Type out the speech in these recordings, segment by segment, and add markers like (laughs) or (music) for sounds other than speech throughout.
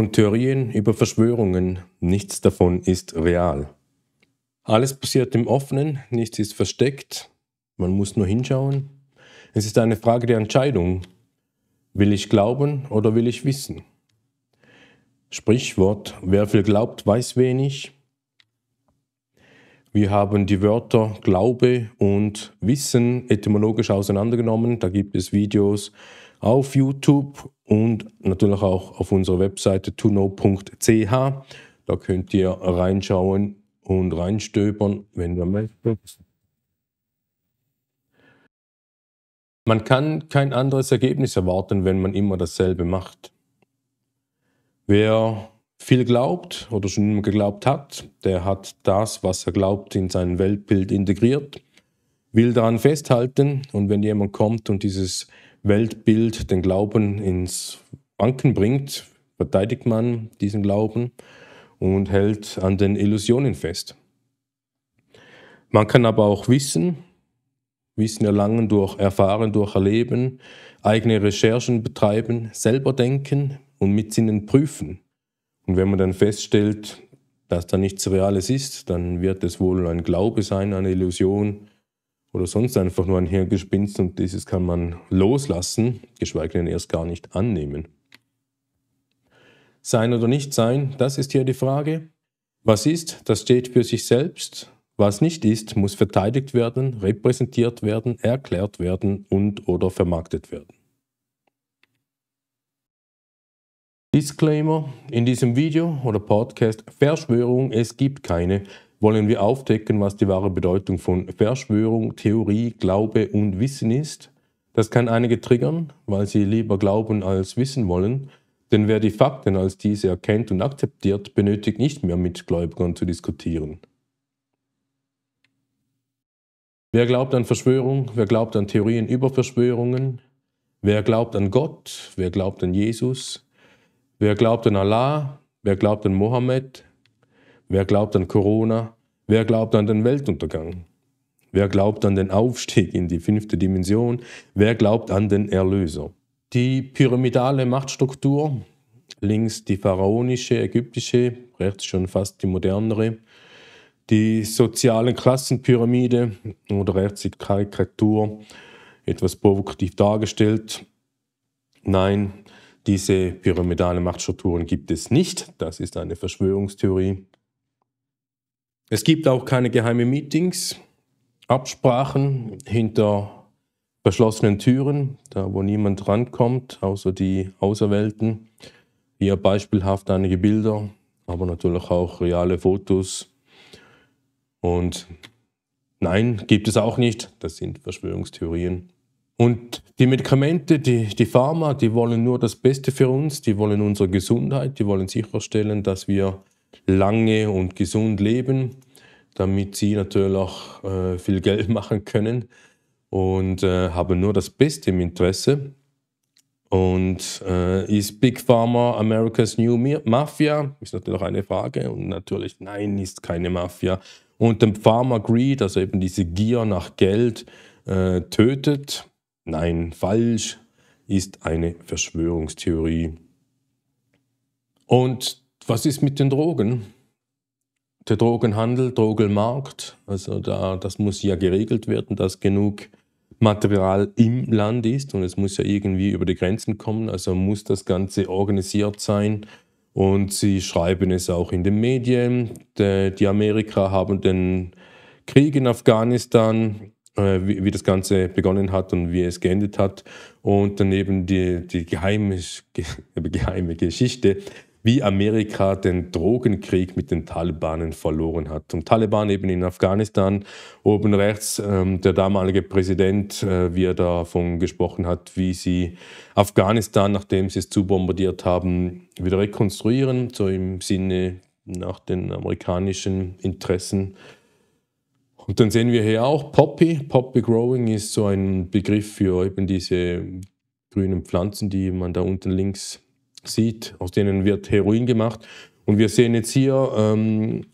und Theorien über Verschwörungen. Nichts davon ist real. Alles passiert im Offenen, nichts ist versteckt, man muss nur hinschauen. Es ist eine Frage der Entscheidung. Will ich glauben oder will ich wissen? Sprichwort, wer viel glaubt, weiß wenig. Wir haben die Wörter Glaube und Wissen etymologisch auseinandergenommen. Da gibt es Videos auf YouTube und natürlich auch auf unserer Webseite tuno.ch. Da könnt ihr reinschauen und reinstöbern, wenn ihr möchtet. Man kann kein anderes Ergebnis erwarten, wenn man immer dasselbe macht. Wer viel glaubt oder schon immer geglaubt hat, der hat das, was er glaubt, in sein Weltbild integriert, will daran festhalten und wenn jemand kommt und dieses Weltbild, den Glauben ins Wanken bringt, verteidigt man diesen Glauben und hält an den Illusionen fest. Man kann aber auch Wissen, Wissen erlangen durch Erfahren, durch Erleben, eigene Recherchen betreiben, selber denken und mit Sinnen prüfen. Und wenn man dann feststellt, dass da nichts Reales ist, dann wird es wohl ein Glaube sein, eine Illusion, oder sonst einfach nur ein Hirngespinst und dieses kann man loslassen, geschweige denn erst gar nicht annehmen. Sein oder nicht sein, das ist hier die Frage. Was ist, das steht für sich selbst. Was nicht ist, muss verteidigt werden, repräsentiert werden, erklärt werden und oder vermarktet werden. Disclaimer, in diesem Video oder Podcast Verschwörung, es gibt keine wollen wir aufdecken, was die wahre Bedeutung von Verschwörung, Theorie, Glaube und Wissen ist. Das kann einige triggern, weil sie lieber glauben als wissen wollen. Denn wer die Fakten als diese erkennt und akzeptiert, benötigt nicht mehr mit Gläubigern zu diskutieren. Wer glaubt an Verschwörung, wer glaubt an Theorien über Verschwörungen, wer glaubt an Gott, wer glaubt an Jesus, wer glaubt an Allah, wer glaubt an Mohammed, wer glaubt an Corona, Wer glaubt an den Weltuntergang? Wer glaubt an den Aufstieg in die fünfte Dimension? Wer glaubt an den Erlöser? Die pyramidale Machtstruktur, links die pharaonische, ägyptische, rechts schon fast die modernere, die soziale Klassenpyramide oder rechts die Karikatur, etwas provokativ dargestellt. Nein, diese pyramidale Machtstrukturen gibt es nicht. Das ist eine Verschwörungstheorie. Es gibt auch keine geheimen Meetings, Absprachen hinter verschlossenen Türen, da wo niemand rankommt, außer die Auserwählten. Hier beispielhaft einige Bilder, aber natürlich auch reale Fotos. Und nein, gibt es auch nicht. Das sind Verschwörungstheorien. Und die Medikamente, die, die Pharma, die wollen nur das Beste für uns, die wollen unsere Gesundheit, die wollen sicherstellen, dass wir lange und gesund leben, damit sie natürlich auch äh, viel Geld (laughs) machen können und äh, habe nur das Beste im Interesse. Und äh, ist Big Pharma America's New Mafia? Ist natürlich auch eine Frage. Und natürlich, nein, ist keine Mafia. Und dem Pharma Greed, also eben diese Gier nach Geld, äh, tötet. Nein, falsch, ist eine Verschwörungstheorie. Und was ist mit den Drogen? Der Drogenhandel, Drogenmarkt, also da, das muss ja geregelt werden, dass genug Material im Land ist und es muss ja irgendwie über die Grenzen kommen, also muss das Ganze organisiert sein und sie schreiben es auch in den Medien. Äh, die Amerika haben den Krieg in Afghanistan, äh, wie das Ganze begonnen hat und wie es geendet hat und daneben die, die geheime, (laughs) geheime Geschichte wie Amerika den Drogenkrieg mit den Talibanen verloren hat. Und Taliban eben in Afghanistan, oben rechts äh, der damalige Präsident, äh, wie er davon gesprochen hat, wie sie Afghanistan, nachdem sie es zubombardiert haben, wieder rekonstruieren, so im Sinne nach den amerikanischen Interessen. Und dann sehen wir hier auch Poppy. Poppy Growing ist so ein Begriff für eben diese grünen Pflanzen, die man da unten links sieht, aus denen wird Heroin gemacht. Und wir sehen jetzt hier, ähm,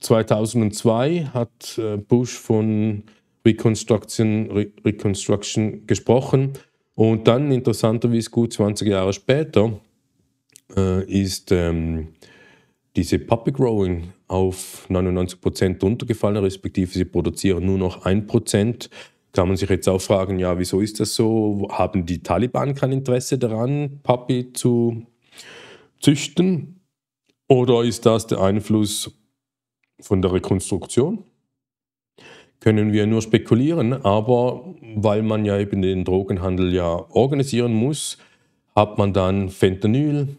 2002 hat äh, Bush von Reconstruction, Re Reconstruction gesprochen. Und dann, interessanterweise, gut 20 Jahre später, äh, ist ähm, diese Puppy Growing auf 99% untergefallen, respektive sie produzieren nur noch 1% kann man sich jetzt auch fragen, ja, wieso ist das so? Haben die Taliban kein Interesse daran, Papi zu züchten? Oder ist das der Einfluss von der Rekonstruktion? Können wir nur spekulieren, aber weil man ja eben den Drogenhandel ja organisieren muss, hat man dann Fentanyl,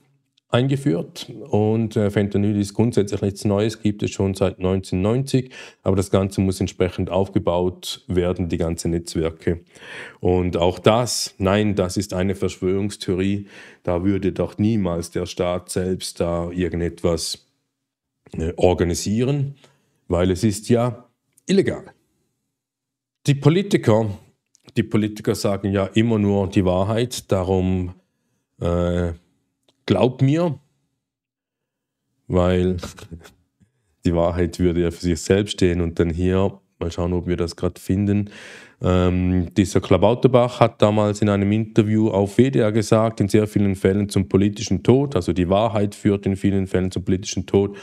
eingeführt und äh, Fentanyl ist grundsätzlich nichts Neues, gibt es schon seit 1990, aber das Ganze muss entsprechend aufgebaut werden, die ganzen Netzwerke. Und auch das, nein, das ist eine Verschwörungstheorie, da würde doch niemals der Staat selbst da irgendetwas äh, organisieren, weil es ist ja illegal. Die Politiker, die Politiker sagen ja immer nur die Wahrheit, darum äh, glaub mir, weil (laughs) die Wahrheit würde ja für sich selbst stehen. Und dann hier, mal schauen, ob wir das gerade finden. Ähm, dieser Klabauterbach hat damals in einem Interview auf WDR gesagt, in sehr vielen Fällen zum politischen Tod, also die Wahrheit führt in vielen Fällen zum politischen Tod.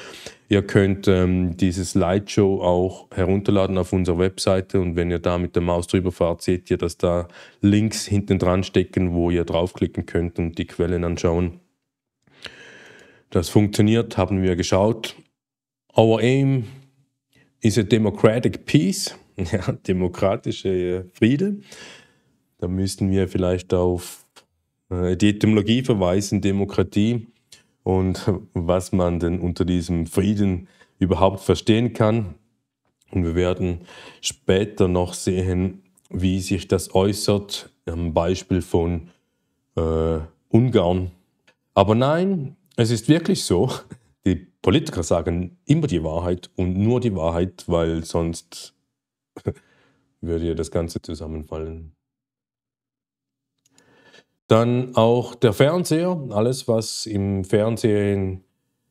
Ihr könnt ähm, dieses Lightshow auch herunterladen auf unserer Webseite und wenn ihr da mit der Maus drüber fahrt, seht ihr, dass da Links hinten dran stecken, wo ihr draufklicken könnt und die Quellen anschauen das funktioniert, haben wir geschaut. Our aim is a democratic peace, (laughs) ja, demokratische äh, Friede. Da müssten wir vielleicht auf äh, die Etymologie verweisen, Demokratie und (laughs) was man denn unter diesem Frieden überhaupt verstehen kann. Und wir werden später noch sehen, wie sich das äußert, am Beispiel von äh, Ungarn. Aber nein, es ist wirklich so, die Politiker sagen immer die Wahrheit und nur die Wahrheit, weil sonst (laughs) würde ja das Ganze zusammenfallen. Dann auch der Fernseher. Alles, was im Fernsehen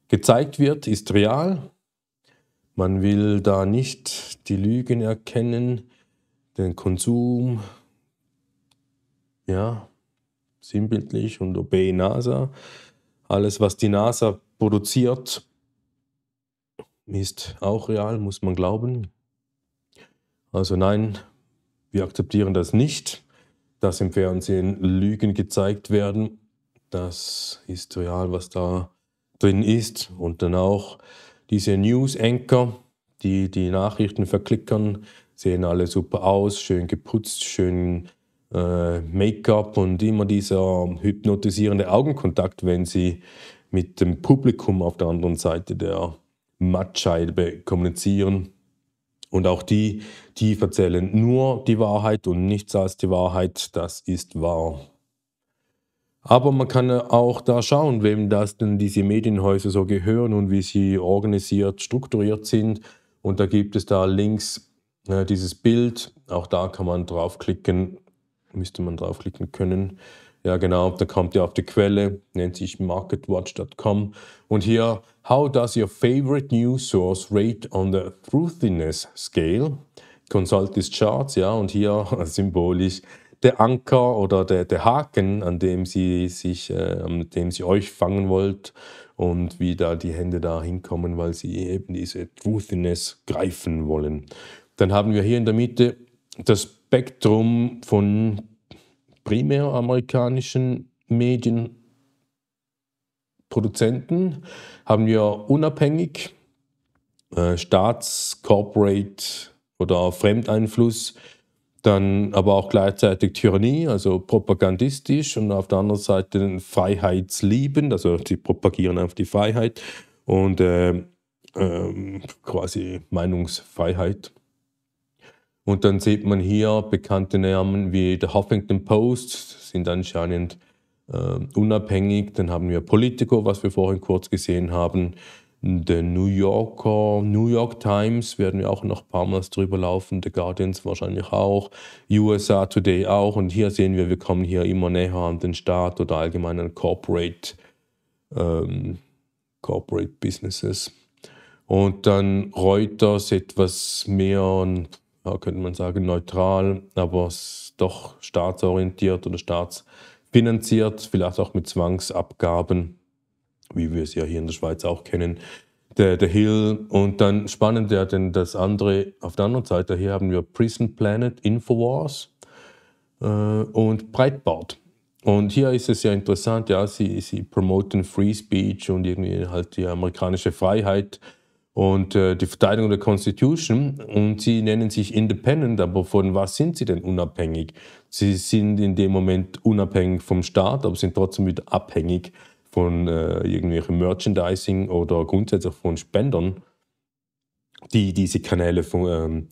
gezeigt wird, ist real. Man will da nicht die Lügen erkennen, den Konsum, ja, sinnbildlich und OB NASA. Alles, was die NASA produziert, ist auch real, muss man glauben. Also nein, wir akzeptieren das nicht, dass im Fernsehen Lügen gezeigt werden. Das ist real, was da drin ist. Und dann auch diese News-Anchor, die die Nachrichten verklickern, sehen alle super aus, schön geputzt, schön äh, Make-up und immer dieser hypnotisierende Augenkontakt, wenn sie mit dem Publikum auf der anderen Seite der Mattscheibe kommunizieren. Und auch die, die erzählen nur die Wahrheit und nichts als die Wahrheit, das ist wahr. Aber man kann auch da schauen, wem das denn diese Medienhäuser so gehören und wie sie organisiert, strukturiert sind. Und da gibt es da links äh, dieses Bild. Auch da kann man draufklicken müsste man draufklicken können. Ja, genau, da kommt ihr auf die Quelle, nennt sich marketwatch.com. Und hier, how does your favorite news source rate on the truthiness scale? Consult these charts, ja, und hier (laughs) symbolisch der Anker oder der, der Haken, an dem sie sich, äh, an dem sie euch fangen wollt und wie da die Hände da hinkommen, weil sie eben diese Truthiness greifen wollen. Dann haben wir hier in der Mitte das Spektrum von primär amerikanischen Medienproduzenten haben wir unabhängig äh, Staats-, Corporate- oder Fremdeinfluss, dann aber auch gleichzeitig Tyrannie, also propagandistisch und auf der anderen Seite freiheitsliebend, also sie propagieren auf die Freiheit und äh, äh, quasi Meinungsfreiheit. Und dann sieht man hier bekannte Namen wie The Huffington Post, sind anscheinend äh, unabhängig. Dann haben wir Politico, was wir vorhin kurz gesehen haben. The New Yorker, New York Times werden wir auch noch ein paar Mal drüber laufen. The Guardians wahrscheinlich auch. USA Today auch. Und hier sehen wir, wir kommen hier immer näher an den Staat oder allgemein an Corporate, ähm, Corporate Businesses. Und dann Reuters etwas mehr ja, könnte man sagen, neutral, aber doch staatsorientiert oder staatsfinanziert, vielleicht auch mit Zwangsabgaben, wie wir es ja hier in der Schweiz auch kennen. Der, der Hill und dann spannend, ja, denn das andere, auf der anderen Seite hier haben wir Prison Planet, Infowars äh, und Breitbart. Und hier ist es ja interessant, ja, sie, sie promoten Free Speech und irgendwie halt die amerikanische Freiheit und äh, die Verteidigung der Constitution und sie nennen sich independent, aber von was sind sie denn unabhängig? Sie sind in dem Moment unabhängig vom Staat, aber sind trotzdem wieder abhängig von äh, irgendwelchem Merchandising oder grundsätzlich von Spendern, die diese Kanäle von, ähm,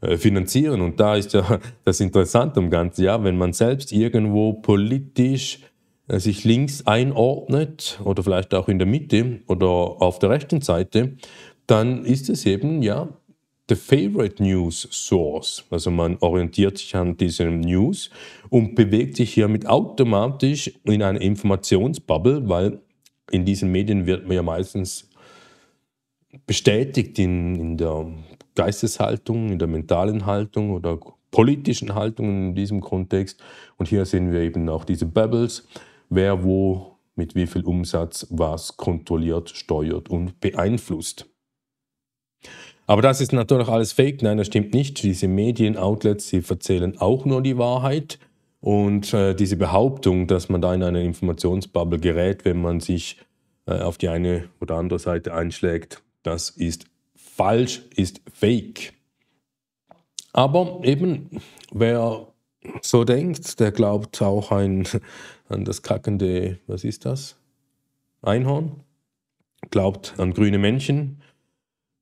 äh, finanzieren. Und da ist ja (laughs) das Interessante am Ganzen, ja, wenn man selbst irgendwo politisch äh, sich links einordnet oder vielleicht auch in der Mitte oder auf der rechten Seite, dann ist es eben, ja, the favorite news source. Also man orientiert sich an diesem News und bewegt sich hiermit automatisch in eine Informationsbubble, weil in diesen Medien wird man ja meistens bestätigt in, in der Geisteshaltung, in der mentalen Haltung oder politischen Haltung in diesem Kontext. Und hier sehen wir eben auch diese Bubbles, wer wo mit wie viel Umsatz was kontrolliert, steuert und beeinflusst. Aber das ist natürlich alles Fake. Nein, das stimmt nicht. Diese Medienoutlets, sie erzählen auch nur die Wahrheit. Und äh, diese Behauptung, dass man da in eine Informationsbubble gerät, wenn man sich äh, auf die eine oder andere Seite einschlägt, das ist falsch, ist fake. Aber eben, wer so denkt, der glaubt auch ein, (laughs) an das kackende, was ist das? Einhorn? Glaubt an grüne Menschen,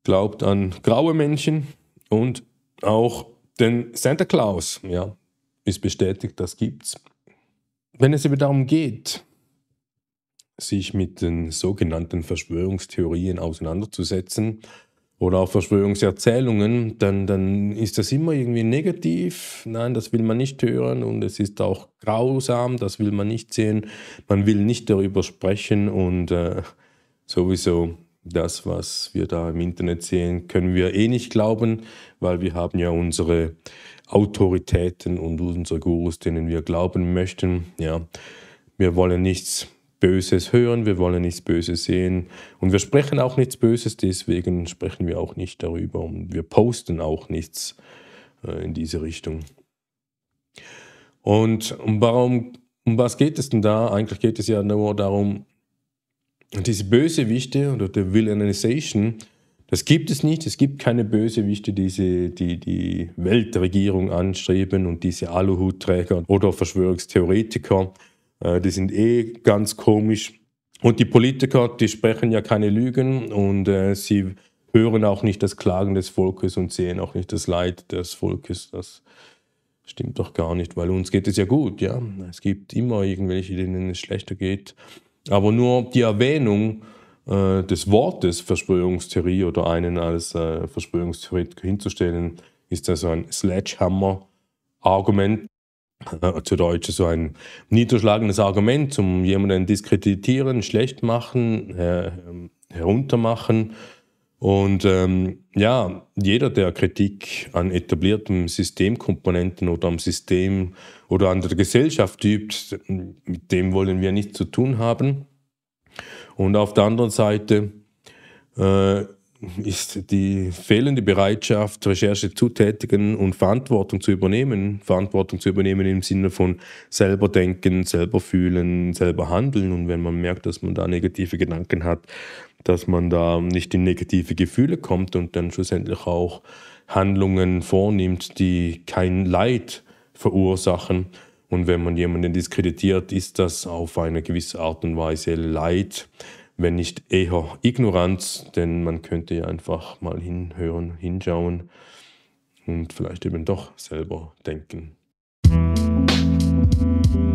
glaubt an graue Menschen und auch den Santa Claus, ja, ist bestätigt, das gibt's. Wenn es eben darum geht, sich mit den sogenannten Verschwörungstheorien auseinanderzusetzen oder auch Verschwörungserzählungen, dann, dann ist das immer irgendwie negativ. Nein, das will man nicht hören und es ist auch grausam, das will man nicht sehen. Man will nicht darüber sprechen und äh, sowieso das, was wir da im Internet sehen, können wir eh nicht glauben, weil wir haben ja unsere Autoritäten und unsere Gurus, denen wir glauben möchten. Ja, wir wollen nichts Böses hören, wir wollen nichts Böses sehen und wir sprechen auch nichts Böses, deswegen sprechen wir auch nicht darüber und wir posten auch nichts äh, in diese Richtung. Und warum, um was geht es denn da? Eigentlich geht es ja nur darum, und diese Bösewichte oder der Villainization, das gibt es nicht. Es gibt keine Bösewichte, die die, die Weltregierung anstreben und diese Aluhutträger oder Verschwörungstheoretiker. Äh, die sind eh ganz komisch. Und die Politiker, die sprechen ja keine Lügen und äh, sie hören auch nicht das Klagen des Volkes und sehen auch nicht das Leid des Volkes. Das stimmt doch gar nicht, weil uns geht es ja gut, ja. Es gibt immer irgendwelche, denen es schlechter geht. Aber nur die Erwähnung äh, des Wortes Verschwörungstheorie oder einen als äh, Verschwörungstheoretiker hinzustellen, ist da ein Sledgehammer-Argument, äh, zu Deutsch so ein niederschlagendes Argument, um jemanden diskreditieren, schlecht machen, ähm, heruntermachen und ähm, ja, jeder, der Kritik an etablierten Systemkomponenten oder am System oder an der Gesellschaft übt, mit dem wollen wir nichts zu tun haben. Und auf der anderen Seite äh, ist die fehlende Bereitschaft, Recherche zu tätigen und Verantwortung zu übernehmen. Verantwortung zu übernehmen im Sinne von selber denken, selber fühlen, selber handeln. Und wenn man merkt, dass man da negative Gedanken hat, dass man da nicht in negative Gefühle kommt und dann schlussendlich auch Handlungen vornimmt, die kein Leid verursachen. Und wenn man jemanden diskreditiert, ist das auf eine gewisse Art und Weise Leid wenn nicht eher Ignoranz, denn man könnte ja einfach mal hinhören, hinschauen und vielleicht eben doch selber denken. Musik